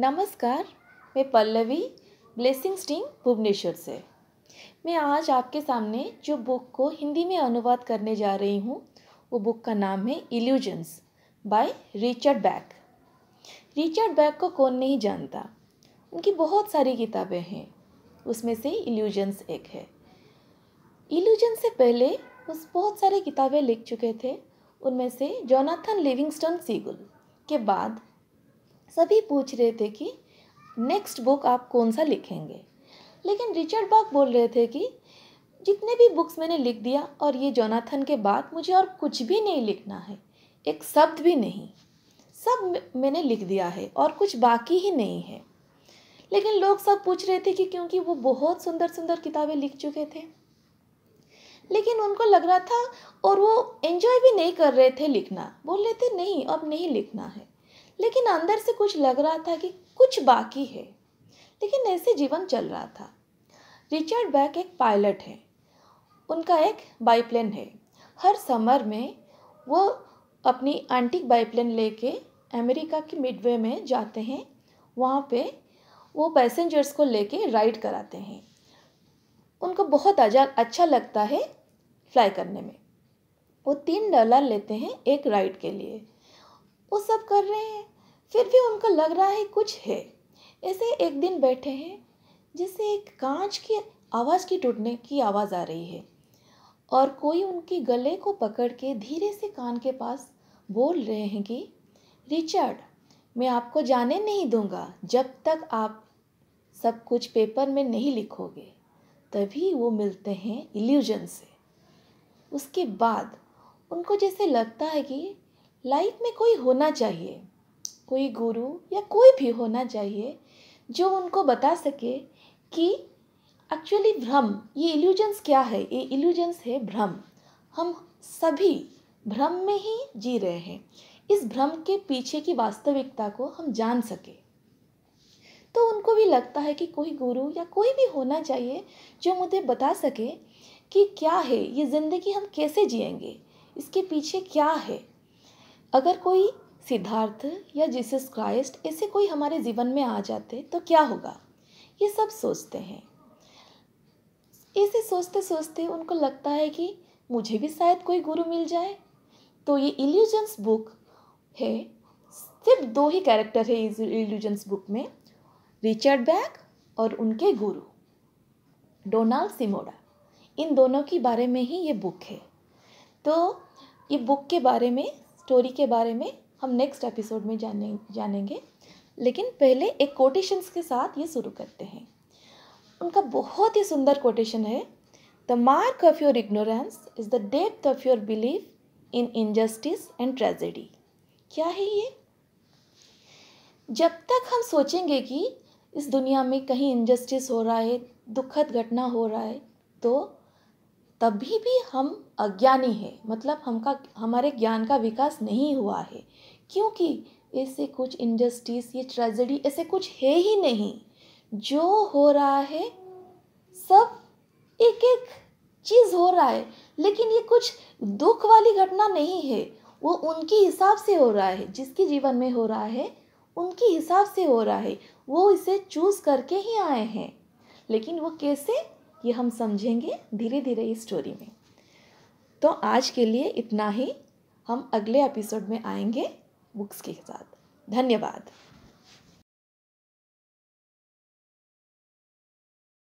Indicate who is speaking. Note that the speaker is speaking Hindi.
Speaker 1: नमस्कार मैं पल्लवी ब्लेसिंग स्टिंग भुवनेश्वर से मैं आज आपके सामने जो बुक को हिंदी में अनुवाद करने जा रही हूँ वो बुक का नाम है illusions by Richard Bach Richard Bach को कौन नहीं जानता उनकी बहुत सारी किताबें हैं उसमें से इल्यूजन्स एक है इल्यूजन से पहले उस बहुत सारी किताबें लिख चुके थे उनमें से जोनाथन लिविंगस्टन सीगुल के बाद सभी पूछ रहे थे कि नेक्स्ट बुक आप कौन सा लिखेंगे लेकिन रिचर्ड बाग बोल रहे थे कि जितने भी बुक्स मैंने लिख दिया और ये जोनाथन के बाद मुझे और कुछ भी नहीं लिखना है एक शब्द भी नहीं सब मैंने लिख दिया है और कुछ बाकी ही नहीं है लेकिन लोग सब पूछ रहे थे कि क्योंकि वो बहुत सुंदर सुंदर किताबें लिख चुके थे लेकिन उनको लग रहा था और वो एंजॉय भी नहीं कर रहे थे लिखना बोल रहे थे नहीं अब नहीं लिखना है लेकिन अंदर से कुछ लग रहा था कि कुछ बाकी है लेकिन ऐसे जीवन चल रहा था रिचर्ड बैक एक पायलट है उनका एक बाईप्लेन है हर समर में वो अपनी एंटीक बाईप्लेन लेके अमेरिका के मिडवे में जाते हैं वहाँ पे वो पैसेंजर्स को लेके राइड कराते हैं उनको बहुत अच्छा लगता है फ्लाई करने में वो तीन डॉलर लेते हैं एक राइड के लिए वो सब कर रहे हैं फिर भी उनको लग रहा है कुछ है ऐसे एक दिन बैठे हैं जैसे एक कांच की आवाज़ की टूटने की आवाज़ आ रही है और कोई उनके गले को पकड़ के धीरे से कान के पास बोल रहे हैं कि रिचर्ड मैं आपको जाने नहीं दूंगा जब तक आप सब कुछ पेपर में नहीं लिखोगे तभी वो मिलते हैं इल्यूजन से उसके बाद उनको जैसे लगता है कि लाइफ में कोई होना चाहिए कोई गुरु या कोई भी होना चाहिए जो उनको बता सके कि एक्चुअली भ्रम ये इल्यूजन्स क्या है ये इल्यूजन्स है भ्रम हम सभी भ्रम में ही जी रहे हैं इस भ्रम के पीछे की वास्तविकता को हम जान सके तो उनको भी लगता है कि कोई गुरु या कोई भी होना चाहिए जो मुझे बता सके कि क्या है ये ज़िंदगी हम कैसे जिएंगे इसके पीछे क्या है अगर कोई सिद्धार्थ या जीसस क्राइस्ट ऐसे कोई हमारे जीवन में आ जाते तो क्या होगा ये सब सोचते हैं ऐसे सोचते सोचते उनको लगता है कि मुझे भी शायद कोई गुरु मिल जाए तो ये इल्यूजन्स बुक है सिर्फ दो ही कैरेक्टर है इस इल्यूजन्स बुक में रिचर्ड बैक और उनके गुरु डोनाल्ड सिमोडा इन दोनों के बारे में ही ये बुक है तो ये बुक के बारे में स्टोरी के बारे में हम नेक्स्ट एपिसोड में जाने जानेंगे लेकिन पहले एक कोटेशंस के साथ ये शुरू करते हैं उनका बहुत ही सुंदर कोटेशन है the mark of your ignorance is the depth of your belief in injustice and tragedy क्या है ये जब तक हम सोचेंगे कि इस दुनिया में कहीं इनजस्टिस हो रहा है दुखद घटना हो रहा है तो तभी भी हम अज्ञानी हैं मतलब हमका हमारे ज्ञान का विकास नहीं हुआ है क्योंकि ऐसे कुछ इंडस्ट्रीज ये ट्रेजेडी ऐसे कुछ है ही नहीं जो हो रहा है सब एक एक चीज़ हो रहा है लेकिन ये कुछ दुख वाली घटना नहीं है वो उनके हिसाब से हो रहा है जिसके जीवन में हो रहा है उनके हिसाब से हो रहा है वो इसे चूज़ करके ही आए हैं लेकिन वो कैसे ये हम समझेंगे धीरे धीरे इस स्टोरी में तो आज के लिए इतना ही हम अगले एपिसोड में आएंगे बुक्स के साथ धन्यवाद